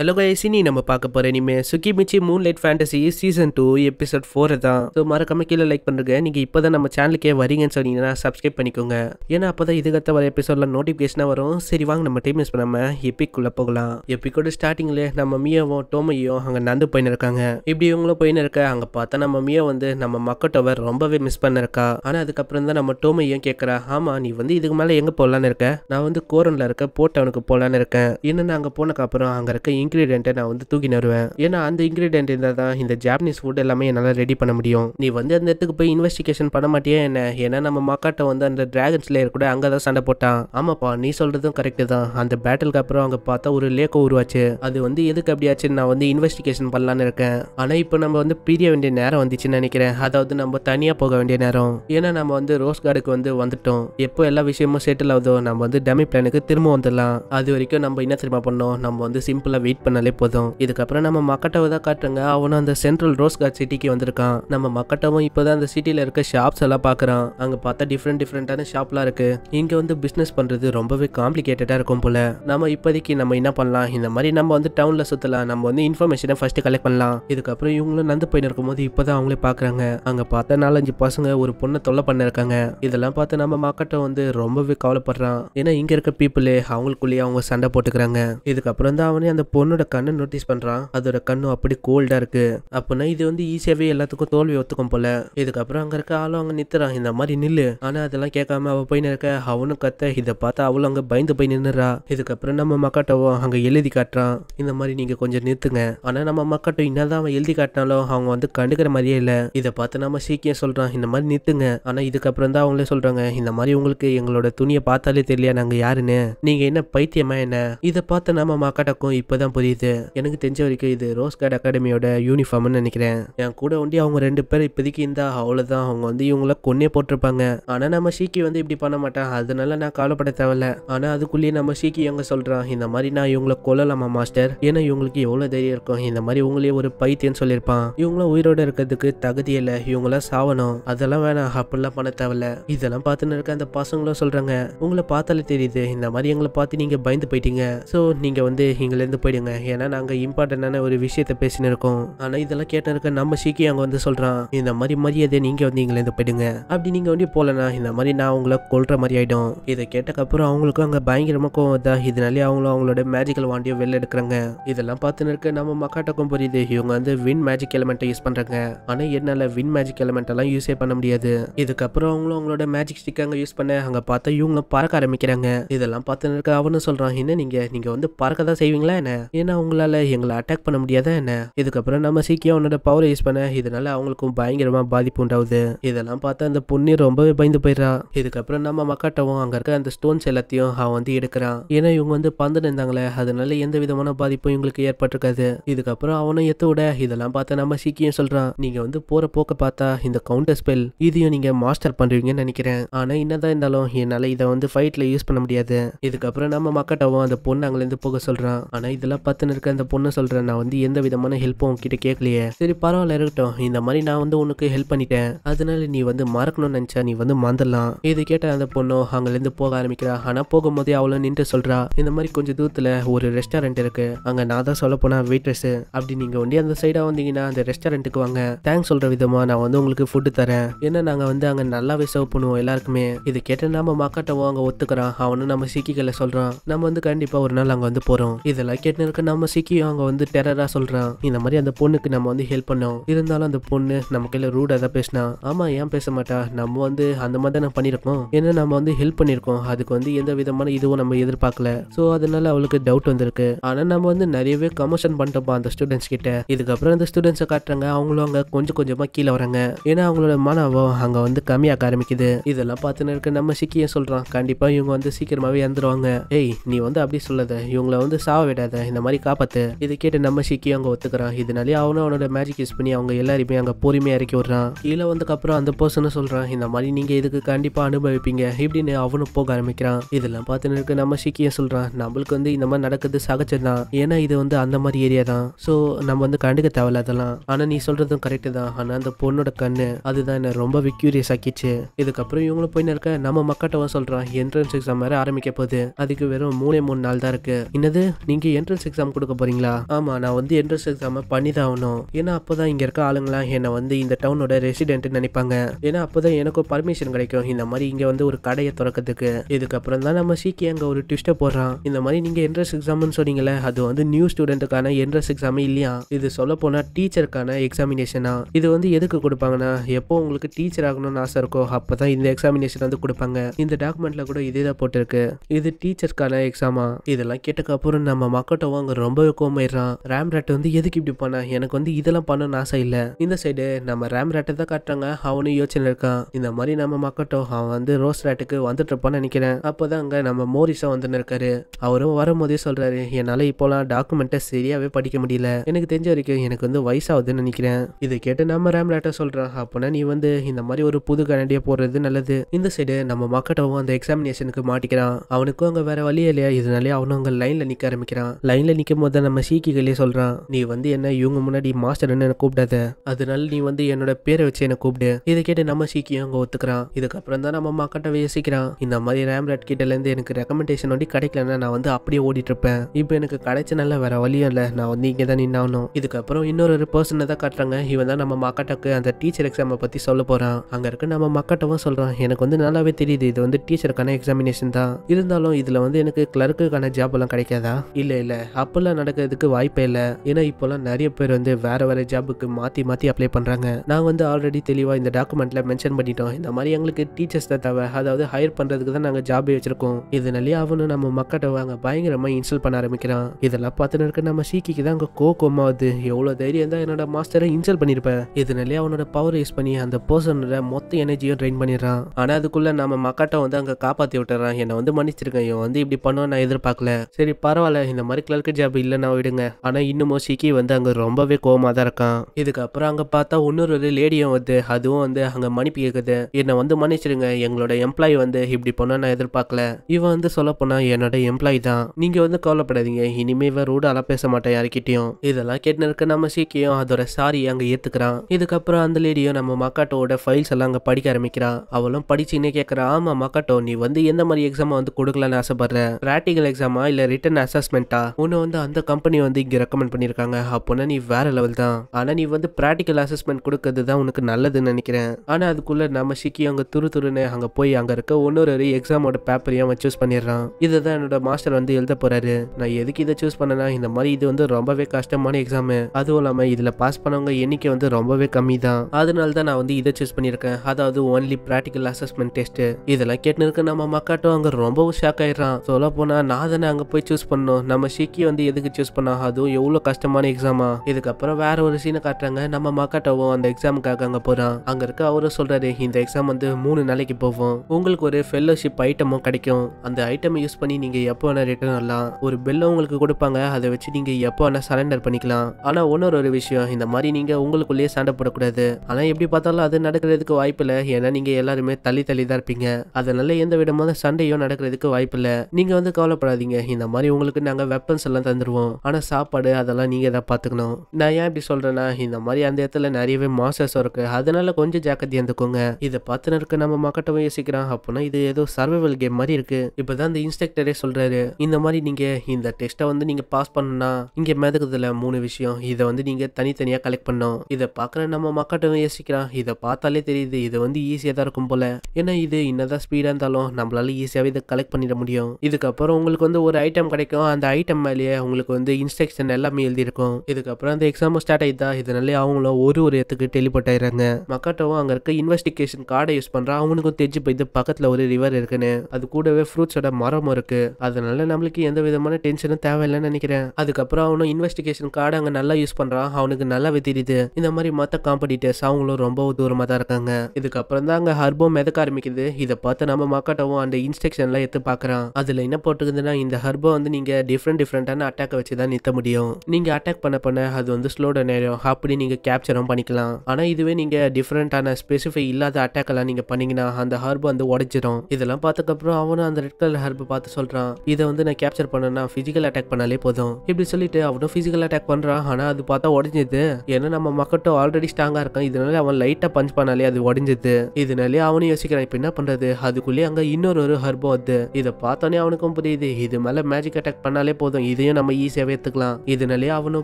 hello guys இனி நம்ம பார்க்க போகிற இனிமே Tsuki Michi moonlight fantasy season two episode four தான் ஸோ மறக்காம கீழே லைக் பண்ணுங்க நீங்கள் இப்போ தான் நம்ம சேனலுக்கே வரீங்கன்னு சொன்னீங்கன்னா சப்ஸ்கிரைப் பண்ணிக்கோங்க ஏன்னா அப்போ தான் இதுக்கத்த வர எபிசோடில் நோட்டிஃபிகேஷனாக வரும் சரி வாங்க நம்ம டைம் மிஸ் பண்ணாமல் எப்பிக்குள்ளே போகலாம் எப்பிக்கோட ஸ்டார்டிங்கில் நம்ம மியாவும் டோமையும் அங்கே நடந்து போயின்னு இருக்காங்க இப்படி இவங்களும் போயின்னு இருக்க அங்கே பார்த்தா நம்ம மியா வந்து நம்ம மக்கட்டோவை ரொம்பவே மிஸ் பண்ணிருக்கா ஆனால் அதுக்கப்புறம் தான் நம்ம டோமையும் கேட்குறா ஆமாம் நீ வந்து இதுக்கு மேலே எங்கே போகலான்னு இருக்க நான் வந்து கோரனில் இருக்க போட்டவனுக்கு போகலான்னு இருக்கேன் என்னென்ன அங்கே போனதுக்கப்புறம் அங்கே இருக்க இன்க்ரீடியண்ட்டை நான் வந்து தூக்கி நருவேன் ஏன்னா அந்த இன்க்ரீடியன்ட் இருந்தால் தான் இந்த ஜாப்பனீஸ் ஃபுட் எல்லாமே என்னால் ரெடி பண்ண முடியும் நீ வந்து அந்த இடத்துக்கு போய் இன்வெஸ்டிகேஷன் பண்ண மாட்டியா என்ன ஏன்னா நம்ம மக்காட்டை வந்து அந்த டிராகன்ஸ் லேயர் கூட அங்கே தான் சண்டை போட்டான் ஆமாப்பா நீ சொல்கிறதும் கரெக்டு தான் அந்த பேட்டலுக்கு அப்புறம் அங்கே பார்த்தா ஒரு லேக்கோ உருவாச்சு அது வந்து எதுக்கு அப்படியாச்சுன்னு நான் வந்து இன்வெஸ்டிகேஷன் பண்ணலான்னு இருக்கேன் ஆனால் இப்போ நம்ம வந்து பிரிய வேண்டிய நேரம் வந்துச்சுன்னு நினைக்கிறேன் அதாவது நம்ம தனியாக போக வேண்டிய நேரம் ஏன்னா நம்ம வந்து ரோஸ் கார்டுக்கு வந்து வந்துட்டோம் எப்போ எல்லா விஷயமும் செட்டில் ஆகுதோ நம்ம வந்து டமி பிளானுக்கு திரும்ப வந்துடலாம் அது வரைக்கும் நம்ம என்ன திரும்ப பண்ணோம் நம்ம வந்து சிம்பிளாக வெயிட் கிளிக் பண்ணாலே போதும் இதுக்கப்புறம் நம்ம மக்கட்டவை தான் காட்டுறாங்க அவனும் அந்த சென்ட்ரல் ரோஸ் கார்ட் சிட்டிக்கு வந்திருக்கான் நம்ம மக்கட்டவும் இப்போதான் அந்த சிட்டியில் இருக்க ஷாப்ஸ் எல்லாம் பார்க்குறான் அங்கே பார்த்தா டிஃப்ரெண்ட் டிஃப்ரெண்ட்டான ஷாப்லாம் இருக்கு இங்கே வந்து பிஸ்னஸ் பண்ணுறது ரொம்பவே காம்ப்ளிகேட்டடாக இருக்கும் போல நம்ம இப்போதைக்கு நம்ம என்ன பண்ணலாம் இந்த மாதிரி நம்ம வந்து டவுனில் சுற்றலாம் நம்ம வந்து இன்ஃபர்மேஷனை ஃபஸ்ட்டு கலெக்ட் பண்ணலாம் இதுக்கப்புறம் இவங்களும் நந்து பையன் இருக்கும்போது இப்போதான் அவங்களே பார்க்குறாங்க அங்கே பார்த்தா நாலஞ்சு பசங்க ஒரு பொண்ணை தொல்லை பண்ணிருக்காங்க இதெல்லாம் பார்த்து நம்ம மக்கட்ட வந்து ரொம்பவே கவலைப்படுறான் ஏன்னா இங்கே இருக்க பீப்புளே அவங்களுக்குள்ளேயே அவங்க சண்டை போட்டுக்கிறாங்க இதுக்கப்புறம் தான் அவனே அந்த பொண்ணு பொண்ணோட கண்ணை நோட்டீஸ் பண்றான் அதோட கண்ணும் அப்படி கோல்டா இருக்கு அப்படின்னா இது வந்து ஈஸியாவே எல்லாத்துக்கும் தோல்வி ஒத்துக்கும் போல இதுக்கப்புறம் அங்க இருக்க ஆளும் அங்க நித்துறான் இந்த மாதிரி நில்லு ஆனா அதெல்லாம் கேட்காம அவ போய் நிற்க அவனும் கத்த இதை பார்த்தா அவளும் அங்க பயந்து போய் நின்னுறா இதுக்கப்புறம் நம்ம மக்காட்டவோ அங்க எழுதி காட்டுறான் இந்த மாதிரி நீங்க கொஞ்சம் நிறுத்துங்க ஆனா நம்ம மக்காட்டோ என்னதான் அவன் எழுதி காட்டினாலும் அவங்க வந்து கண்டுக்கிற மாதிரியே இல்ல இதை பார்த்து நம்ம சீக்கியம் சொல்றான் இந்த மாதிரி நிறுத்துங்க ஆனா இதுக்கப்புறம் தான் அவங்களே சொல்றாங்க இந்த மாதிரி உங்களுக்கு எங்களோட துணியை பார்த்தாலே தெரியல நாங்க யாருன்னு நீங்க என்ன பைத்தியமா என்ன இதை பார்த்து நம்ம மக்காட்டக்கும் இப்பதான் புரியுது எனக்கு தெரிஞ்ச வரைக்கும் இது ரோஸ் கார்டு அகாடமியோட யூனிஃபார்ம்னு நினைக்கிறேன் என் கூட ஒண்டி அவங்க ரெண்டு பேர் இப்போதைக்கு இந்த அவ்வளோதான் அவங்க வந்து இவங்கள கொன்னே போட்டிருப்பாங்க ஆனால் நம்ம சீக்கி வந்து இப்படி பண்ண மாட்டேன் அதனால நான் கவலைப்பட தேவையில்ல ஆனால் அதுக்குள்ளேயே நம்ம சீக்கி எங்க சொல்கிறான் இந்த மாதிரி நான் இவங்களை கொல்லலாமா மாஸ்டர் ஏன்னா இவங்களுக்கு எவ்வளோ தைரியம் இருக்கும் இந்த மாதிரி இவங்களே ஒரு பைத்தியன்னு சொல்லியிருப்பான் இவங்களும் உயிரோட இருக்கிறதுக்கு தகுதி இல்லை இவங்களாம் சாவணும் அதெல்லாம் வேணாம் அப்படிலாம் பண்ண தேவையில்ல இதெல்லாம் பார்த்துன்னு இருக்க அந்த பசங்களும் சொல்கிறாங்க உங்களை பார்த்தாலே தெரியுது இந்த மாதிரி எங்களை பார்த்து நீங்கள் பயந்து போயிட்டீங்க ஸோ நீங்கள் வந்து இங்கேருந்து போயிடுங்க பண்ணிடுங்க ஏன்னா நாங்கள் இம்பார்ட்டண்டான ஒரு விஷயத்த பேசினு இருக்கோம் ஆனால் இதெல்லாம் கேட்டிருக்க நம்ம சீக்கி அங்கே வந்து சொல்கிறான் இந்த மாதிரி மரியாதை நீங்கள் வந்து இங்கிலேருந்து போயிடுங்க அப்படி நீங்கள் வந்து போகலண்ணா இந்த மாதிரி நான் அவங்கள கொல்ற மாதிரி ஆகிடும் இதை கேட்டக்கப்புறம் அவங்களுக்கும் அங்கே பயங்கரமா கோவம் தான் இதனாலே அவங்களும் அவங்களோட மேஜிக்கல் வாண்டியும் வெளில எடுக்கிறாங்க இதெல்லாம் பார்த்துன்னு இருக்க நம்ம மக்காட்டக்கும் புரியுது இவங்க வந்து வின் மேஜிக் எலமெண்ட்டை யூஸ் பண்ணுறாங்க ஆனால் என்னால வின் மேஜிக் எலமெண்ட் எல்லாம் யூஸே பண்ண முடியாது இதுக்கப்புறம் அவங்களும் அவங்களோட மேஜிக் ஸ்டிக் அங்க யூஸ் பண்ண அங்கே பார்த்தா இவங்களும் பறக்க ஆரம்பிக்கிறாங்க இதெல்லாம் பார்த்துன்னு இருக்க அவனும் சொல்கிறான் என்ன நீங்கள் நீங்கள் வந்து பறக்க தான் செய்வீங்களா என்ன ஏன்னா அவங்களால எங்களை அட்டாக் பண்ண முடியாத என்ன இதுக்கப்புறம் நம்ம சீக்கிரம் உன்னோட பவர் யூஸ் பண்ண இதனால அவங்களுக்கும் பயங்கரமா பாதிப்பு உண்டாகுது இதெல்லாம் பார்த்து அந்த பொண்ணு ரொம்பவே பயந்து போயிடறா இதுக்கப்புறம் நம்ம மக்காட்டவும் அங்க இருக்க அந்த ஸ்டோன்ஸ் எல்லாத்தையும் அவன் வந்து எடுக்கிறான் ஏன்னா இவங்க வந்து பந்து இருந்தாங்களே அதனால எந்த விதமான பாதிப்பும் இவங்களுக்கு ஏற்பட்டிருக்காது இதுக்கப்புறம் அவனும் எத்த விட இதெல்லாம் பார்த்து நம்ம சீக்கியம் சொல்றான் நீங்க வந்து போற போக்க பார்த்தா இந்த கவுண்டர் ஸ்பெல் இதையும் நீங்க மாஸ்டர் பண்றீங்கன்னு நினைக்கிறேன் ஆனா என்னதான் இருந்தாலும் என்னால இதை வந்து ஃபைட்ல யூஸ் பண்ண முடியாது இதுக்கப்புறம் நம்ம மக்காட்டவும் அந்த பொண்ணு அங்கிருந்து போக சொல்றான் ஆனா இதெல்லாம் நல்லா பத்துன்னு இருக்க அந்த பொண்ணு சொல்கிறேன் நான் வந்து எந்த விதமான ஹெல்ப்பும் உங்ககிட்ட கேட்கலையே சரி பரவாயில்ல இருக்கட்டும் இந்த மாதிரி நான் வந்து உனக்கு ஹெல்ப் பண்ணிட்டேன் அதனால நீ வந்து மறக்கணும்னு நினச்சா நீ வந்து மறந்துடலாம் இது கேட்ட அந்த பொண்ணு அங்கேருந்து போக ஆரம்பிக்கிறா ஆனால் போகும்போதே அவ்வளோ நின்று சொல்கிறா இந்த மாதிரி கொஞ்சம் தூரத்தில் ஒரு ரெஸ்டாரண்ட் இருக்குது அங்கே நான் தான் சொல்ல போனா வெயிட்ரஸ் அப்படி நீங்கள் ஒண்டி அந்த சைடாக வந்தீங்கன்னா அந்த ரெஸ்டாரண்ட்டுக்கு வாங்க தேங்க்ஸ் சொல்கிற விதமாக நான் வந்து உங்களுக்கு ஃபுட்டு தரேன் ஏன்னா நாங்கள் வந்து அங்கே நல்லாவே சர்வ் பண்ணுவோம் எல்லாருக்குமே இது கேட்ட நம்ம மக்காட்டவோ அங்கே ஒத்துக்கிறான் அவனும் நம்ம சிக்கிக்கல சொல்கிறான் நம்ம வந்து கண்டிப்பாக ஒரு நாள் அங்கே வந்து போகிறோம் இதெல்லாம் கேட்டு இருக்க நம்ம சிக்கியும் அவங்க வந்து டெரரா சொல்றான் இந்த மாதிரி அந்த பொண்ணுக்கு நம்ம வந்து ஹெல்ப் பண்ணோம் இருந்தாலும் அந்த பொண்ணு நம்ம கையில ரூடா தான் பேசினா ஆமா ஏன் பேச மாட்டா நம்ம வந்து அந்த மாதிரி தான் பண்ணிருக்கோம் ஏன்னா நம்ம வந்து ஹெல்ப் பண்ணிருக்கோம் அதுக்கு வந்து எந்த விதமான இதுவும் நம்ம எதிர்பார்க்கல ஸோ அதனால அவளுக்கு டவுட் வந்திருக்கு ஆனா நம்ம வந்து நிறையவே கமர்ஷன் பண்ணிட்டோம் அந்த ஸ்டூடெண்ட்ஸ் கிட்ட இதுக்கப்புறம் அந்த ஸ்டூடெண்ட்ஸை காட்டுறாங்க அவங்களும் அங்க கொஞ்சம் கொஞ்சமா கீழே வராங்க ஏன்னா அவங்களோட மனவோ அங்க வந்து கம்மியாக ஆரம்பிக்குது இதெல்லாம் பார்த்துன்னு இருக்க நம்ம சிக்கிய சொல்றான் கண்டிப்பா இவங்க வந்து சீக்கிரமாவே இறந்துருவாங்க ஏய் நீ வந்து அப்படி சொல்லாத இவங்களை வந்து சாவ விடாத இந்த மாதிரி காப்பாத்து இது கேட்டு நம்ம சிக்கி அவங்க ஒத்துக்கிறான் இதனாலே அவனும் அவனோட மேஜிக் யூஸ் பண்ணி அவங்க எல்லாருமே அங்கே பொறுமையா இறக்கி விடுறான் கீழே அப்புறம் அந்த பர்சனை சொல்கிறான் இந்த மாதிரி நீங்கள் இதுக்கு கண்டிப்பாக அனுபவிப்பீங்க இப்படின்னு அவனும் போக ஆரம்பிக்கிறான் இதெல்லாம் பார்த்துன்னு நம்ம சிக்கிய சொல்கிறான் நம்மளுக்கு வந்து இந்த மாதிரி நடக்குது சகச்சதான் ஏன்னா இது வந்து அந்த மாதிரி ஏரியா தான் ஸோ நம்ம வந்து கண்டுக்க தேவையில்ல அதெல்லாம் ஆனால் நீ சொல்கிறதும் கரெக்ட் தான் ஆனால் அந்த பொண்ணோட கண்ணு அதுதான் என்ன ரொம்ப விக்யூரியஸ் ஆக்கிச்சு இதுக்கப்புறம் இவங்களும் போய் இருக்க நம்ம மக்கட்டவன் சொல்றான் என்ட்ரன்ஸ் எக்ஸாம் வேறு ஆரம்பிக்க போகுது அதுக்கு வெறும் மூணே மூணு நாள் தான் இருக்குது என்னது நீங்கள் என்ட்ரன்ஸ் எக்ஸாம் கொடுக்க போறீங்களா ஆமா நான் வந்து என்ட்ரன்ஸ் எக்ஸாம் பண்ணி தான் ஆகணும் ஏன்னா அப்பதான் இங்க இருக்க ஆளுங்களா என்னை வந்து இந்த டவுனோட ரெசிடென்ட் நினைப்பாங்க ஏன்னா அப்போதான் எனக்கும் பர்மிஷன் கிடைக்கும் இந்த மாதிரி இங்க வந்து ஒரு கடையை திறக்கிறதுக்கு இதுக்கப்புறம் தான் நம்ம சீக்கி அங்க ஒரு ட்விஸ்ட போடுறான் இந்த மாதிரி நீங்க என்ட்ரன்ஸ் எக்ஸாம் சொன்னீங்களே அது வந்து நியூ ஸ்டூடெண்ட்டுக்கான என்ட்ரன்ஸ் எக்ஸாம் இல்லையா இது சொல்ல போனா டீச்சருக்கான எக்ஸாமினேஷனா இது வந்து எதுக்கு கொடுப்பாங்கன்னா எப்போ உங்களுக்கு டீச்சர் ஆகணும்னு ஆசை இருக்கோ அப்பதான் இந்த எக்ஸாமினேஷன் வந்து கொடுப்பாங்க இந்த டாக்குமெண்ட்ல கூட இதே தான் போட்டிருக்கு இது டீச்சருக்கான எக்ஸாமா இதெல்லாம் கேட்டதுக்கு அப்புறம் நம்ம மக்கட்டும் அவங்க அங்கே ரொம்பவே கோமாயிடுறான் ரேம் ரேட் வந்து எதுக்கு இப்படி பண்ண எனக்கு வந்து இதெல்லாம் பண்ணணும்னு ஆசை இல்லை இந்த சைடு நம்ம ரேம் ரேட்டை தான் காட்டுறாங்க அவனும் யோசனை இருக்கான் இந்த மாதிரி நம்ம மக்கட்டோ அவன் வந்து ரோஸ் ரேட்டுக்கு வந்துட்டு இருப்பான்னு நினைக்கிறேன் அப்போதான் அங்கே நம்ம மோரிஸா வந்துன்னு இருக்காரு அவரும் வரும்போதே சொல்றாரு என்னால் இப்போலாம் டாக்குமெண்ட்டை சரியாவே படிக்க முடியல எனக்கு தெரிஞ்ச வரைக்கும் எனக்கு வந்து வயசாகுதுன்னு நினைக்கிறேன் இதை கேட்டு நம்ம ரேம் ரேட்டை சொல்றான் அப்படின்னா நீ வந்து இந்த மாதிரி ஒரு புது கனடியை போடுறது நல்லது இந்த சைடு நம்ம மக்கட்டவும் அந்த எக்ஸாமினேஷனுக்கு மாட்டிக்கிறான் அவனுக்கும் அங்கே வேற வழியே இல்லையா இதனாலே அவனும் அங்கே லைன்ல நிற்க ஆரம்பிக்கிறான் லைன் லைன்ல நிற்கும் போது நம்ம சீக்கிகளே சொல்கிறான் நீ வந்து என்ன இவங்க முன்னாடி மாஸ்டர் என்ன கூப்பிடாத அதனால நீ வந்து என்னோட பேரை வச்சு என்ன கூப்பிடு இதை கேட்டு நம்ம சீக்கியும் அங்கே ஒத்துக்கிறான் இதுக்கப்புறம் தான் நம்ம மக்கிட்ட யோசிக்கிறான் இந்த மாதிரி ரேம்ரட் இருந்து எனக்கு ரெக்கமெண்டேஷன் வண்டி கிடைக்கலன்னா நான் வந்து அப்படியே ஓடிட்டு இருப்பேன் இப்போ எனக்கு நல்ல வேற வழியும் இல்லை நான் வந்து இங்கே தான் நின்னாகணும் இதுக்கப்புறம் இன்னொரு பர்சனை தான் காட்டுறாங்க இவன் தான் நம்ம மக்கட்டக்கு அந்த டீச்சர் எக்ஸாமை பற்றி சொல்ல போகிறான் அங்கே இருக்க நம்ம மக்கட்டவும் சொல்கிறான் எனக்கு வந்து நல்லாவே தெரியுது இது வந்து டீச்சருக்கான எக்ஸாமினேஷன் தான் இருந்தாலும் இதில் வந்து எனக்கு கிளர்க்குக்கான ஜாப் எல்லாம் கிடைக்காதா இல்லை இல்லை அப்போல்லாம் நடக்கிறதுக்கு வாய்ப்பே இல்லை ஏன்னா இப்போல்லாம் நிறைய பேர் வந்து வேற வேற ஜாபுக்கு மாற்றி மாற்றி அப்ளை பண்ணுறாங்க நான் வந்து ஆல்ரெடி தெளிவாக இந்த டாக்குமெண்ட்டில் மென்ஷன் பண்ணிட்டோம் இந்த மாதிரி எங்களுக்கு டீச்சர்ஸ் தான் தேவை அதாவது ஹையர் பண்ணுறதுக்கு தான் நாங்கள் ஜாபே வச்சிருக்கோம் இதனாலே அவனு நம்ம மக்கள்கிட்ட வாங்க பயங்கரமாக இன்சல்ட் பண்ண ஆரம்பிக்கிறான் இதெல்லாம் பார்த்துன்னு நம்ம சீக்கிக்கு தான் அங்கே கோக்கோமாவது எவ்வளோ தைரியம் தான் என்னோட மாஸ்டரை இன்சல்ட் பண்ணியிருப்பேன் இதனாலே அவனோட பவர் யூஸ் பண்ணி அந்த பர்சனோட மொத்த எனர்ஜியும் ட்ரைன் பண்ணிடுறான் ஆனால் அதுக்குள்ளே நம்ம மக்காட்டை வந்து அங்கே காப்பாற்றி விட்டுறான் என்னை வந்து மன்னிச்சிருக்கேன் இவன் வந்து இப்படி பண்ணுவான் நான் எதிர்பார்க்கல சரி பரவாயில்ல இந்த மாதிரி கிளர் கிளர்க்கு ஜாப் இல்லைன்னா விடுங்க ஆனா இன்னுமோ சீக்கி வந்து அங்க ரொம்பவே கோமா தான் இருக்கான் இதுக்கப்புறம் அங்க பார்த்தா இன்னொரு லேடியும் வந்து அதுவும் வந்து அங்க மன்னிப்பு கேக்குது என்ன வந்து மன்னிச்சிருங்க எங்களோட எம்ப்ளாயி வந்து இப்படி பண்ண நான் எதிர்பார்க்கல இவன் வந்து சொல்ல போனா என்னோட எம்ப்ளாயி தான் நீங்க வந்து கவலைப்படாதீங்க இனிமே இவன் ரூடாலாம் பேச மாட்டேன் யாருக்கிட்டையும் இதெல்லாம் கேட்டு இருக்க நம்ம சீக்கியம் அதோட சாரி அங்க ஏத்துக்கிறான் இதுக்கப்புறம் அந்த லேடியும் நம்ம மக்காட்டோட ஃபைல்ஸ் எல்லாம் அங்க படிக்க ஆரம்பிக்கிறான் அவளும் படிச்சுன்னே கேட்கறா ஆமா மக்காட்டோ நீ வந்து எந்த மாதிரி எக்ஸாம் வந்து கொடுக்கலன்னு ஆசைப்படுற பிராக்டிகல் எக்ஸாமா இல்ல ரிட்டன் அசஸ்மெண்ட்டா உன்னை வந்து அந்த கம்பெனி வந்து இங்கே ரெக்கமெண்ட் பண்ணியிருக்காங்க அப்போனா நீ வேற லெவல் தான் ஆனால் நீ வந்து ப்ராக்டிக்கல் அசஸ்மெண்ட் கொடுக்கறது தான் உனக்கு நல்லதுன்னு நினைக்கிறேன் ஆனால் அதுக்குள்ளே நம்ம சிக்கி அங்கே துரு துருன்னு அங்கே போய் அங்கே இருக்க ஒன்னொரு ஒரு எக்ஸாமோட பேப்பரையும் அவன் சூஸ் பண்ணிடுறான் இதை தான் என்னோட மாஸ்டர் வந்து எழுத போகிறாரு நான் எதுக்கு இதை சூஸ் பண்ணனா இந்த மாதிரி இது வந்து ரொம்பவே கஷ்டமான எக்ஸாமு அதுவும் இல்லாமல் இதில் பாஸ் பண்ணவங்க எண்ணிக்கை வந்து ரொம்பவே கம்மி தான் அதனால தான் நான் வந்து இதை சூஸ் பண்ணியிருக்கேன் அதாவது ஒன்லி ப்ராக்டிக்கல் அசஸ்மெண்ட் டெஸ்ட் இதெல்லாம் கேட்டுன்னு இருக்க நம்ம மக்காட்டும் அங்கே ரொம்பவும் ஷாக் ஆயிடுறான் சொல்ல போனால் நான் தானே அங்கே போய் சூஸ் பண்ணோம் நம்ம சீக்கி மக்கி வந்து எதுக்கு சூஸ் பண்ணாங்க அதுவும் எவ்வளோ கஷ்டமான எக்ஸாமா இதுக்கப்புறம் வேற ஒரு சீனை காட்டுறாங்க நம்ம மக்காட்டவும் அந்த எக்ஸாமுக்காக அங்கே போகிறான் அங்கே இருக்க அவரும் சொல்கிறாரு இந்த எக்ஸாம் வந்து மூணு நாளைக்கு போவோம் உங்களுக்கு ஒரு ஃபெல்லோஷிப் ஐட்டமும் கிடைக்கும் அந்த ஐட்டமை யூஸ் பண்ணி நீங்கள் எப்போ வேணால் ரிட்டர்ன் வரலாம் ஒரு பெல்ல உங்களுக்கு கொடுப்பாங்க அதை வச்சு நீங்கள் எப்போ வேணால் சரண்டர் பண்ணிக்கலாம் ஆனால் ஒன்னொரு ஒரு விஷயம் இந்த மாதிரி நீங்கள் உங்களுக்குள்ளேயே சண்டை போடக்கூடாது ஆனால் எப்படி பார்த்தாலும் அது நடக்கிறதுக்கு வாய்ப்பு இல்லை ஏன்னா நீங்கள் எல்லாருமே தள்ளி தள்ளி தான் இருப்பீங்க அதனால எந்த விதமான சண்டையும் நடக்கிறதுக்கு வாய்ப்பு இல்லை நீங்கள் வந்து கவலைப்படாதீங்க இந்த மாதிரி உங்களுக்கு நாங்கள் வெப்பன்ஸ் காசெல்லாம் தந்துடுவோம் ஆனால் சாப்பாடு அதெல்லாம் நீங்கள் தான் பார்த்துக்கணும் நான் ஏன் இப்படி சொல்கிறேன்னா இந்த மாதிரி அந்த இடத்துல நிறையவே மாசஸ் இருக்குது அதனால கொஞ்சம் ஜாக்கிரதையாக இருந்துக்கோங்க இதை பார்த்துனருக்கு நம்ம மக்கட்டவும் யோசிக்கிறான் அப்படின்னா இது ஏதோ சர்வைவல் கேம் மாதிரி இருக்குது இப்போ தான் இந்த இன்ஸ்ட்ரக்டரே சொல்கிறாரு இந்த மாதிரி நீங்கள் இந்த டெஸ்ட்டை வந்து நீங்கள் பாஸ் பண்ணணும்னா இங்கே மிதக்கிறதுல மூணு விஷயம் இதை வந்து நீங்கள் தனித்தனியாக கலெக்ட் பண்ணோம் இதை பார்க்குற நம்ம மக்கட்டவும் யோசிக்கிறான் இதை பார்த்தாலே தெரியுது இது வந்து ஈஸியாக தான் இருக்கும் போல ஏன்னா இது என்னதான் ஸ்பீடாக இருந்தாலும் நம்மளால ஈஸியாகவே இதை கலெக்ட் பண்ணிட முடியும் இதுக்கப்புறம் உங்களுக்கு வந்து ஒரு ஐட்டம் கிடைக்கும் அந்த ஐட்டம் மேலேயே அவங்களுக்கு வந்து இன்ஸ்ட்ரக்ஷன் எல்லாமே எழுதியிருக்கும் இதுக்கப்புறம் அந்த எக்ஸாம் ஸ்டார்ட் ஆயிடுதா இதனாலே அவங்களும் ஒரு ஒரு இடத்துக்கு டெலிபோர்ட் ஆயிடுறாங்க மக்காட்டோவும் அங்கே இருக்க இன்வெஸ்டிகேஷன் கார்டை யூஸ் பண்ணுறான் அவனுக்கும் தெரிஞ்சு போய் பக்கத்தில் ஒரு ரிவர் இருக்குன்னு அது கூடவே ஃப்ரூட்ஸோட மரமும் இருக்கு அதனால நம்மளுக்கு எந்த விதமான டென்ஷனும் தேவையில்லைன்னு நினைக்கிறேன் அதுக்கப்புறம் அவனும் இன்வெஸ்டிகேஷன் கார்டு அங்கே நல்லா யூஸ் பண்ணுறான் அவனுக்கு நல்லாவே தெரியுது இந்த மாதிரி மற்ற காம்படிட்டர்ஸ் அவங்களும் ரொம்ப தூரமாக தான் இருக்காங்க இதுக்கப்புறம் தான் அங்கே ஹர்போ மிதக்க ஆரம்பிக்குது இதை பார்த்து நம்ம மக்காட்டோவும் அந்த இன்ஸ்ட்ரக்ஷன்லாம் எடுத்து பார்க்குறான் அதில் என்ன போட்டுக்குதுன்னா இந்த ஹர்போ வந்து நீங்கள் டிஃப்ரெண்ட் டிஃப்ரெண்ட் டிஃப்ரெண்ட்டான அட்டாக்கை வச்சு தான் நிறுத்த முடியும் நீங்கள் அட்டாக் பண்ண பண்ண அது வந்து ஸ்லோ டவுன் ஆயிடும் அப்படி நீங்கள் கேப்சரும் பண்ணிக்கலாம் ஆனால் இதுவே நீங்கள் டிஃப்ரெண்ட்டான ஸ்பெசிஃபை இல்லாத அட்டாக் எல்லாம் நீங்கள் பண்ணிங்கன்னா அந்த ஹர்ப் வந்து உடஞ்சிரும் இதெல்லாம் பார்த்ததுக்கப்புறம் அவனும் அந்த ரெட் கலர் ஹர்ப் பார்த்து சொல்கிறான் இதை வந்து நான் கேப்சர் பண்ணேன்னா ஃபிசிக்கல் அட்டாக் பண்ணாலே போதும் இப்படி சொல்லிட்டு அவனும் ஃபிசிக்கல் அட்டாக் பண்ணுறான் ஆனால் அது பார்த்தா உடஞ்சிது ஏன்னா நம்ம மக்கட்டும் ஆல்ரெடி ஸ்ட்ராங்காக இருக்கான் இதனால அவன் லைட்டாக பஞ்ச் பண்ணாலே அது உடஞ்சிது இதனாலே அவனும் யோசிக்கிறான் இப்போ என்ன பண்ணுறது அதுக்குள்ளேயே அங்கே இன்னொரு ஒரு ஹர்போ வருது இதை பார்த்தோன்னே அவனுக்கும் புரியுது இது மேலே மேஜிக் அட்டாக் பண்ணாலே போதும் இதையும் நம்ம ஈஸியாகவே எடுத்துக்கலாம் இதனாலே அவனும்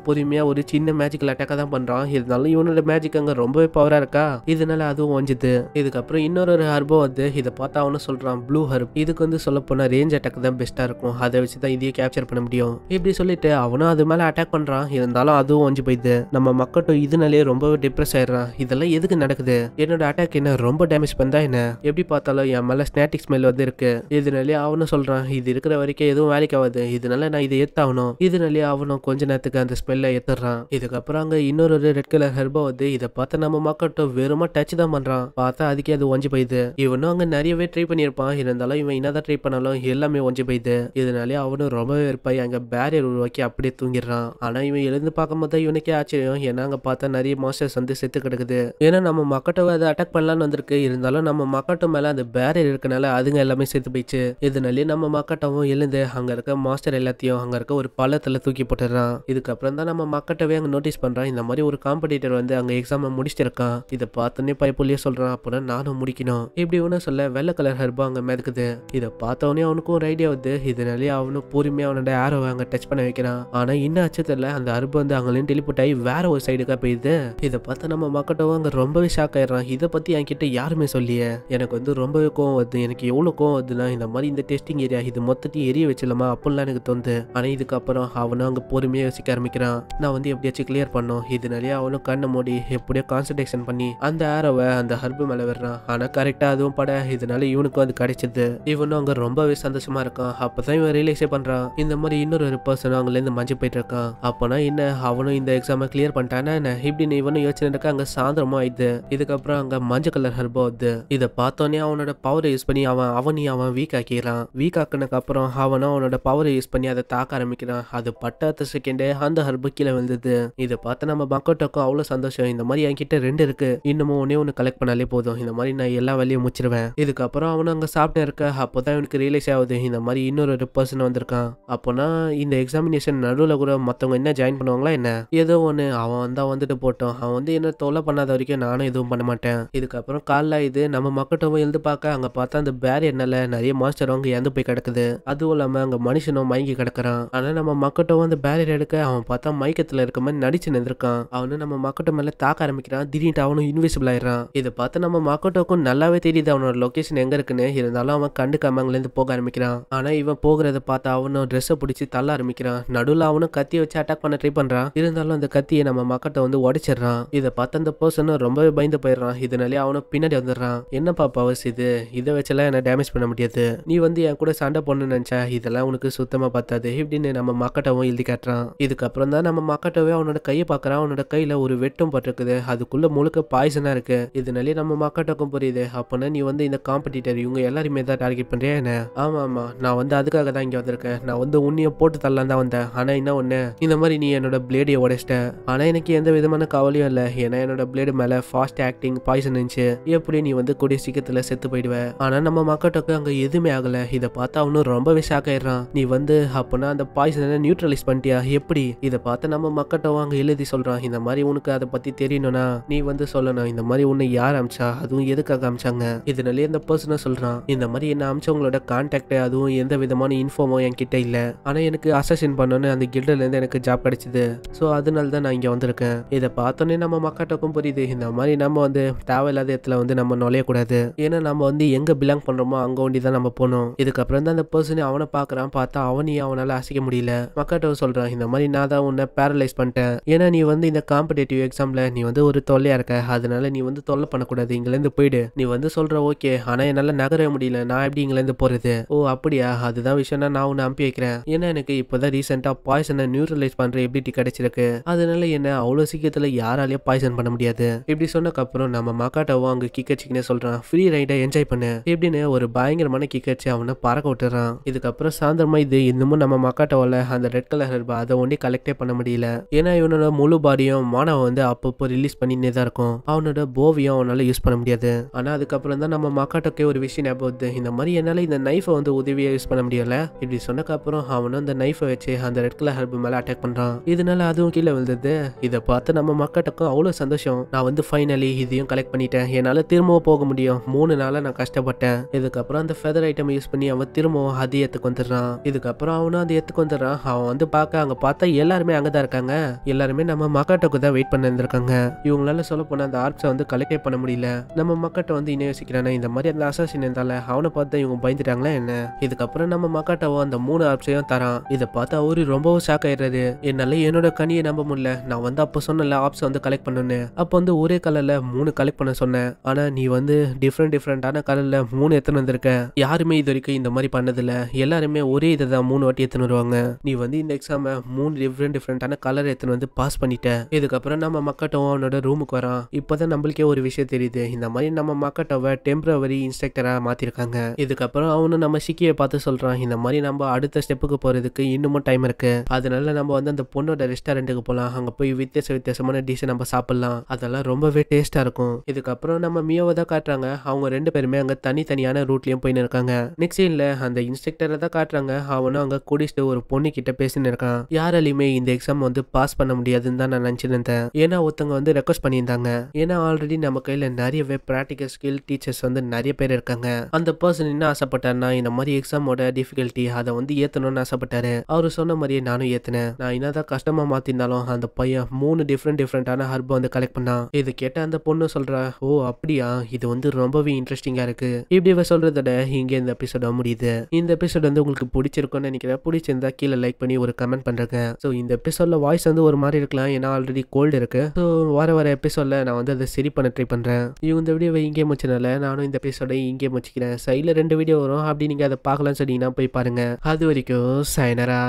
பொறுமையாக ஒரு சின்ன மேஜிக்கல் அட்டாக்காக தான் பண்ணுறான் இருந்தாலும் இவனோட மேஜிக் அங்கே ரொம்பவே பவராக இருக்கா இதனால அதுவும் ஒஞ்சுது இதுக்கப்புறம் இன்னொரு ஹர்போ வந்து இதை பார்த்து அவனும் சொல்கிறான் ப்ளூ ஹர்ப் இதுக்கு வந்து சொல்ல போனால் ரேஞ்ச் அட்டாக் தான் பெஸ்ட்டாக இருக்கும் அதை வச்சு தான் இதையே கேப்சர் பண்ண முடியும் இப்படி சொல்லிட்டு அவனும் அது மேலே அட்டாக் பண்ணுறான் இருந்தாலும் அதுவும் ஒஞ்சு போயிடுது நம்ம மக்கட்டும் இதனாலே ரொம்பவே டிப்ரெஸ் ஆயிடுறான் இதெல்லாம் எதுக்கு நடக்குது என்னோட அட்டாக் என்ன ரொம்ப டேமேஜ் பண்ணா என்ன எப்படி பார்த்தாலும் என் மேலே ஸ்னாட்டிக் ஸ்மெல் வந்து இருக்கு இதனாலே அவனும் சொல்கிறான் இது இருக்கிற வரைக்கும் எதுவும் வேலைக்கு ஆகாது இதனால நான் இதை ஏற்ற ஆகணும் இதனாலே அவனும் கொஞ்ச நேரத்துக்கு அந்த ஸ்பெல்ல எத்துறான் இதுக்கப்புறம் அங்க இன்னொரு ரெட் கலர் ஹெர்பா வந்து இதை பார்த்து நம்ம மக்கட்டும் வெறுமா டச் தான் பண்றான் பார்த்தா அதுக்கே அது ஒஞ்சி போயுது இவனும் அங்க நிறையவே ட்ரை பண்ணியிருப்பான் இருந்தாலும் இவன் என்னதான் ட்ரை பண்ணாலும் எல்லாமே ஒஞ்சி போயுது இதனாலே அவனும் ரொம்பவே வெறுப்பாய் அங்க பேரியர் உருவாக்கி அப்படியே தூங்கிடுறான் ஆனா இவன் எழுந்து பார்க்கும் போது இவனுக்கே ஆச்சரியம் ஏன்னா அங்க பார்த்தா நிறைய மாஸ்டர்ஸ் வந்து செத்து கிடக்குது ஏன்னா நம்ம மக்கட்டும் அதை அட்டாக் பண்ணலாம்னு வந்திருக்கு இருந்தாலும் நம்ம மக்கட்டும் மேல அந்த பேரியர் இருக்கனால அதுங்க எல்லாமே செத்து போயிடுச்சு இதனாலே நம்ம மக்கட்டவும் எழுந்து அங்க இருக்க மாஸ்டர் எல்லாத்தையும் அங்க இருக்க இருக்க ஒரு பழத்தில் தூக்கி போட்டுறான் இதுக்கப்புறம் தான் நம்ம மக்கட்டவே அங்கே நோட்டீஸ் பண்ணுறான் இந்த மாதிரி ஒரு காம்படிட்டர் வந்து அங்கே எக்ஸாமை முடிச்சிருக்கான் இதை பார்த்தோன்னே பைப்புள்ளே சொல்கிறான் அப்படின்னா நானும் முடிக்கணும் இப்படி ஒன்று சொல்ல வெள்ளை கலர் ஹர்பா அங்கே மிதக்குது இதை பார்த்தவொடனே அவனுக்கும் ஒரு ஐடியா வந்து இதனாலே அவனும் பொறுமையாக அவனோட ஆரோவை அங்கே டச் பண்ண வைக்கிறான் ஆனால் இன்னும் அச்சத்தில் அந்த ஹர்பு வந்து அங்கேயும் டெலிபோர்ட் ஆகி வேற ஒரு சைடுக்காக போயிடுது இதை பார்த்து நம்ம மக்கட்டவும் அங்கே ரொம்பவே ஷாக் ஆயிடுறான் இதை பற்றி என்கிட்ட யாருமே சொல்லியே எனக்கு வந்து ரொம்பவே கோவம் வருது எனக்கு எவ்வளோ கோவம் வருதுன்னா இந்த மாதிரி இந்த டெஸ்டிங் ஏரியா இது மொத்தத்தையும் எரிய வச்சிடலாமா அப்படிலாம் எனக்கு தோணுது ஆனால் இதுக்கப்புறம் அவனும் அங்கே பொறுமையாக யோசிக்க ஆரம்பிக்கிறான் நான் வந்து எப்படியாச்சும் கிளியர் பண்ணும் இதனாலேயே அவனும் கண்ணை மூடி எப்படியோ கான்சன்ட்ரேஷன் பண்ணி அந்த ஆரோவை அந்த ஹர்பு மேலே விடுறான் ஆனால் கரெக்டாக அதுவும் பட இதனால இவனுக்கும் அது கிடைச்சிது இவனும் அங்கே ரொம்பவே சந்தோஷமா இருக்கான் அப்போ தான் இவன் ரியலைஸே பண்ணுறான் இந்த மாதிரி இன்னொரு பர்சன் பர்சனும் அங்கேருந்து மஞ்சள் போயிட்டு இருக்கான் அப்போனா என்ன அவனும் இந்த எக்ஸாமை கிளியர் பண்ணிட்டானே இப்படின்னு இவனும் யோசனை இருக்க அங்கே சாயந்தரமும் ஆயிடுது இதுக்கப்புறம் அங்கே மஞ்சள் கலர் ஹர்பா வருது இதை பார்த்தோன்னே அவனோட பவரை யூஸ் பண்ணி அவன் அவனையும் அவன் வீக் ஆக்கிறான் வீக் ஆக்கினதுக்கு அப்புறம் அவனும் அவனோட பவரை யூஸ் பண்ணி அதை தாக்க ஆரம்பிக்கிறான் அது பட்டாத்த செகண்டே அந்த ஹர்பு கீழே விழுந்தது இதை பார்த்து நம்ம மக்கோட்டோக்கும் அவ்வளோ சந்தோஷம் இந்த மாதிரி என்கிட்ட ரெண்டு இருக்கு இன்னமும் ஒன்னே ஒன்று கலெக்ட் பண்ணாலே போதும் இந்த மாதிரி நான் எல்லா வேலையும் முடிச்சிருவேன் இதுக்கப்புறம் அவனும் அங்கே சாப்பிட்டு இருக்க அப்போதான் இவனுக்கு ரியலைஸ் ஆகுது இந்த மாதிரி இன்னொரு பர்சன் வந்திருக்கான் அப்போனா இந்த எக்ஸாமினேஷன் நடுவில் கூட மற்றவங்க என்ன ஜாயின் பண்ணுவாங்களா என்ன ஏதோ ஒன்று அவன் வந்தா வந்துட்டு போட்டோம் அவன் வந்து என்ன தொலை பண்ணாத வரைக்கும் நானும் எதுவும் பண்ண மாட்டேன் இதுக்கப்புறம் காலைல இது நம்ம மக்கட்டவும் எழுந்து பார்க்க அங்கே பார்த்தா அந்த பேர் பேரியர்னால நிறைய மாஸ்டர் அவங்க இறந்து போய் கிடக்குது அதுவும் இல்லாமல் அங்கே மனுஷனும் மயங்கி கிடக்குறான் ஆனால் நம்ம மக்கட்டோ அந்த பேரியர் எடுக்க அவன் பார்த்தா மயக்கத்தில் இருக்க மாதிரி நடிச்சு நின்றுருக்கான் அவனு நம்ம மக்கட்டோ மேலே தாக்க ஆரம்பிக்கிறான் திடீர்னு அவனும் இன்விசிபிள் ஆயிடுறான் இதை பார்த்து நம்ம மக்கட்டோக்கும் நல்லாவே தெரியுது அவனோட லொக்கேஷன் எங்கே இருக்குன்னு இருந்தாலும் அவன் கண்டுக்காம அங்கேருந்து போக ஆரம்பிக்கிறான் ஆனால் இவன் போகிறத பார்த்து அவனும் ட்ரெஸ்ஸை பிடிச்சி தள்ள ஆரம்பிக்கிறான் நடுவில் அவனும் கத்தி வச்சு அட்டாக் பண்ண ட்ரை பண்ணுறான் இருந்தாலும் அந்த கத்தியை நம்ம மக்கட்டை வந்து உடைச்சிடுறான் இதை பார்த்து அந்த பர்சனும் ரொம்பவே பயந்து போயிடுறான் இதனாலே அவனும் பின்னாடி வந்துடுறான் என்னப்பா பவர்ஸ் இது இதை வச்செல்லாம் என்ன டேமேஜ் பண்ண முடியாது நீ வந்து என் கூட சண்டை பொண்ணு நினைச்சா இதெல்லாம் உனக்கு சுத்தமாக பார்த்தாது இப்படின்னு அப்படின்னு நம்ம மக்கட்டவும் எழுதி காட்டுறான் இதுக்கப்புறம் தான் நம்ம மக்கட்டவே அவனோட கையை பார்க்குறான் அவனோட கையில் ஒரு வெட்டும் பட்டிருக்குது அதுக்குள்ள முழுக்க பாய்சனாக இருக்கு இதனாலே நம்ம மக்கட்டக்கும் புரியுது அப்பனா நீ வந்து இந்த காம்படிட்டர் இவங்க எல்லாருமே தான் டார்கெட் பண்றியா என்ன ஆமாம் ஆமாம் நான் வந்து அதுக்காக தான் இங்கே வந்திருக்கேன் நான் வந்து உன்னைய போட்டு தரலாம் தான் வந்தேன் ஆனால் என்ன ஒன்று இந்த மாதிரி நீ என்னோட பிளேடியை உடைச்சிட்ட ஆனால் எனக்கு எந்த விதமான கவலையும் இல்லை ஏன்னா என்னோட பிளேடு மேலே ஃபாஸ்ட் ஆக்டிங் பாய்சன் இருந்துச்சு எப்படி நீ வந்து கூடிய சீக்கிரத்தில் செத்து போயிடுவேன் ஆனால் நம்ம மக்கட்டக்கு அங்கே எதுவுமே ஆகலை இதை பார்த்தா அவனும் ரொம்பவே ஷாக் ஆயிடுறான் நீ வந்து அப்பனா அந்த பாய்சனை நியூட்ரலைஸ் பண்ணிட்டியா எப்படி இதை பார்த்து நம்ம மக்கட்ட வாங்க எழுதி சொல்கிறான் இந்த மாதிரி உனக்கு அதை பற்றி தெரியணும்னா நீ வந்து சொல்லணும் இந்த மாதிரி உன்னை யார் அமிச்சா அதுவும் எதுக்காக அமிச்சாங்க இதனாலே இந்த பர்சன சொல்கிறான் இந்த மாதிரி என்ன அமிச்சவங்களோட கான்டாக்ட் அதுவும் எந்த விதமான இன்ஃபார்மோ என்கிட்ட இல்லை ஆனால் எனக்கு அசசின் பண்ணோன்னு அந்த இருந்து எனக்கு ஜாப் கிடைச்சது ஸோ அதனால தான் நான் இங்கே வந்திருக்கேன் இதை பார்த்தோன்னே நம்ம மக்கட்டக்கும் புரியுது இந்த மாதிரி நம்ம வந்து தேவையில்லாத இடத்துல வந்து நம்ம நுழையக்கூடாது ஏன்னா நம்ம வந்து எங்கே பிலாங் பண்ணுறோமோ அங்கே ஒண்டி தான் நம்ம போனோம் இதுக்கப்புறம் தான் அந்த பர்சன் அவனை பார்க்கறான் பார்த்தா அவனையும் அவனால் அசைக்க முடியல மக்கள்கிட்ட சொல்றான் இந்த மாதிரி நான் தான் உன்னை பேரலைஸ் பண்ணிட்டேன் ஏன்னா நீ வந்து இந்த காம்படேட்டிவ் எக்ஸாமில் நீ வந்து ஒரு தொல்லையாக இருக்க அதனால நீ வந்து தொல்லை பண்ணக்கூடாது இங்கேருந்து போயிடு நீ வந்து சொல்கிற ஓகே ஆனால் என்னால் நகர முடியல நான் எப்படி இங்கேருந்து போகிறது ஓ அப்படியா அதுதான் விஷயம்னா நான் உன்னை அனுப்பி வைக்கிறேன் ஏன்னா எனக்கு தான் ரீசெண்டாக பாய்சனை நியூட்ரலைஸ் பண்ணுற எபிலிட்டி கிடைச்சிருக்கு அதனால என்ன அவ்வளோ சீக்கிரத்தில் யாராலையும் பாய்சன் பண்ண முடியாது இப்படி சொன்னக்கப்புறம் நம்ம மக்காட்டாவும் அங்கே கிக்கச்சிக்குன்னு சொல்கிறான் ஃப்ரீ ரைடை என்ஜாய் பண்ணு எப்படின்னு ஒரு பயங்கரமான கிக்கச்சி அவனை பறக்க விட்டுறான் இதுக்கப்புறம் சாயந்தரமா இது இன்னமும் நம்ம மக்காட்ட ஆட்டோவில் அந்த ரெட் கலர் ஹெர்பா அதை ஒண்டி கலெக்டே பண்ண முடியல ஏன்னா இவனோட முழு பாடியும் மானவன் வந்து அப்பப்போ ரிலீஸ் பண்ணினே தான் இருக்கும் அவனோட போவியும் அவனால் யூஸ் பண்ண முடியாது ஆனால் அதுக்கப்புறம் தான் நம்ம மக்காட்டோக்கே ஒரு விஷயம் ஞாபகம் இந்த மாதிரி என்னால் இந்த நைஃபை வந்து உதவியாக யூஸ் பண்ண முடியல இப்படி சொன்னக்கப்புறம் அவனும் அந்த நைஃபை வச்சு அந்த ரெட் கலர் ஹெர்பு மேலே அட்டாக் பண்ணுறான் இதனால அதுவும் கீழே விழுந்தது இதை பார்த்து நம்ம மக்காட்டக்கும் அவ்வளோ சந்தோஷம் நான் வந்து ஃபைனலி இதையும் கலெக்ட் பண்ணிட்டேன் என்னால் திரும்பவும் போக முடியும் மூணு நாளாக நான் கஷ்டப்பட்டேன் இதுக்கப்புறம் அந்த ஃபெதர் ஐட்டம் யூஸ் பண்ணி அவன் திரும்பவும் அதை ஏற்றுக்கு வந்துடுறான் இதுக்கப்புறம் அவனும் அதை ஏற்றுக்கு வந்துடுறான் அவன் வந்து பார்க்க அங்கே பார்த்தா எல்லாருமே அங்கே தான் இருக்காங்க எல்லாருமே நம்ம மக்காட்டோக்கு தான் வெயிட் பண்ண இருந்திருக்காங்க இவங்களால சொல்ல போனால் அந்த ஆர்ட்ஸை வந்து கலெக்டே பண்ண முடியல நம்ம மக்காட்ட வந்து இன்னும் இந்த மாதிரி அந்த அசாசின் இருந்தால அவனை பார்த்தா இவங்க பயந்துட்டாங்களா என்ன இதுக்கப்புறம் நம்ம மக்காட்டோவை அந்த மூணு ஆப்ஸையும் தரான் இதை பார்த்து அவரு ரொம்பவும் ஷாக் ஆயிடுறாரு என்னால என்னோட கனியை நம்ப முடியல நான் வந்து அப்போ சொன்னல ஆப்ஸ் வந்து கலெக்ட் பண்ணுன்னு அப்போ வந்து ஒரே கலர்ல மூணு கலெக்ட் பண்ண சொன்னேன் ஆனா நீ வந்து டிஃப்ரெண்ட் டிஃப்ரெண்டான கலர்ல மூணு எத்தனை வந்திருக்க யாருமே இது வரைக்கும் இந்த மாதிரி பண்ணதில்ல எல்லாருமே ஒரே இதை தான் மூணு வாட்டி எத்தனை வருவாங்க சொல்லுவாங்க நீ வந்து இந்த எக்ஸாம் மூணு டிஃப்ரெண்ட் டிஃப்ரெண்டான கலர் எடுத்துன்னு வந்து பாஸ் பண்ணிட்டேன் இதுக்கப்புறம் நம்ம மக்கட்டும் அவனோட ரூமுக்கு வரான் இப்போதான் நம்மளுக்கே ஒரு விஷயம் தெரியுது இந்த மாதிரி நம்ம மக்கட்டவை டெம்பரவரி இன்ஸ்ட்ரக்டராக மாற்றிருக்காங்க இதுக்கப்புறம் அவனும் நம்ம சிக்கியை பார்த்து சொல்கிறான் இந்த மாதிரி நம்ம அடுத்த ஸ்டெப்புக்கு போகிறதுக்கு இன்னமும் டைம் இருக்கு அதனால நம்ம வந்து அந்த பொண்ணோட ரெஸ்டாரண்ட்டுக்கு போகலாம் அங்கே போய் வித்தியாச வித்தியாசமான டிஷ் நம்ம சாப்பிட்லாம் அதெல்லாம் ரொம்பவே டேஸ்ட்டாக இருக்கும் இதுக்கப்புறம் நம்ம மியோவை தான் காட்டுறாங்க அவங்க ரெண்டு பேருமே அங்கே தனித்தனியான ரூட்லயும் போயின்னு இருக்காங்க நெக்ஸ்ட் இல்லை அந்த இன்ஸ்ட்ரக்டரை தான் காட்டுறாங்க அவனும் அங்கே குடிச்சிட்டு ஒரு பொண்ணு கிட்ட பேசின்னு இருக்கான் யாராலையுமே இந்த எக்ஸாம் வந்து பாஸ் பண்ண முடியாதுன்னு தான் நான் நினச்சிருந்தேன் ஏன்னா ஒருத்தங்க வந்து ரெக்வஸ்ட் பண்ணியிருந்தாங்க ஏன்னா ஆல்ரெடி நம்ம கையில் நிறையவே ப்ராக்டிக்கல் ஸ்கில் டீச்சர்ஸ் வந்து நிறைய பேர் இருக்காங்க அந்த பர்சன் என்ன ஆசைப்பட்டார்னா இந்த மாதிரி எக்ஸாமோட டிஃபிகல்ட்டி அதை வந்து ஏற்றணும்னு ஆசைப்பட்டாரு அவர் சொன்ன மாதிரியே நானும் ஏத்தினேன் நான் என்னதான் கஷ்டமா மாத்திருந்தாலும் அந்த பையன் மூணு டிஃப்ரெண்ட் டிஃப்ரெண்ட்டான ஹர்ப வந்து கலெக்ட் பண்ணான் இது கேட்ட அந்த பொண்ணு சொல்கிறா ஓ அப்படியா இது வந்து ரொம்பவே இன்ட்ரெஸ்டிங்காக இருக்கு இப்படி சொல்றதோட இங்கே இந்த எபிசோட முடியுது இந்த எபிசோட் வந்து உங்களுக்கு பிடிச்சிருக்கும்னு நினைக்கிறேன் பிடிச்சிருந்தா இருந்தால் கீழே லைக் பண்ணி ஒரு கமெண்ட் பண்ணுறேன் ஸோ இந்த எபிசோடில் வாய்ஸ் வந்து ஒரு மாதிரி இருக்கலாம் ஏன்னா ஆல்ரெடி கோல்டு இருக்குது ஸோ வர வர எபிசோடில் நான் வந்து அதை சரி பண்ண ட்ரை பண்ணுறேன் இவங்க இந்த வீடியோவை இங்கே முடிச்சனால நானும் இந்த எபிசோடை இங்கே முடிச்சிக்கிறேன் சைடில் ரெண்டு வீடியோ வரும் அப்படி நீங்கள் அதை பார்க்கலாம்னு சொன்னீங்கன்னா போய் பாருங்கள் அது வரைக்கும் சைனரா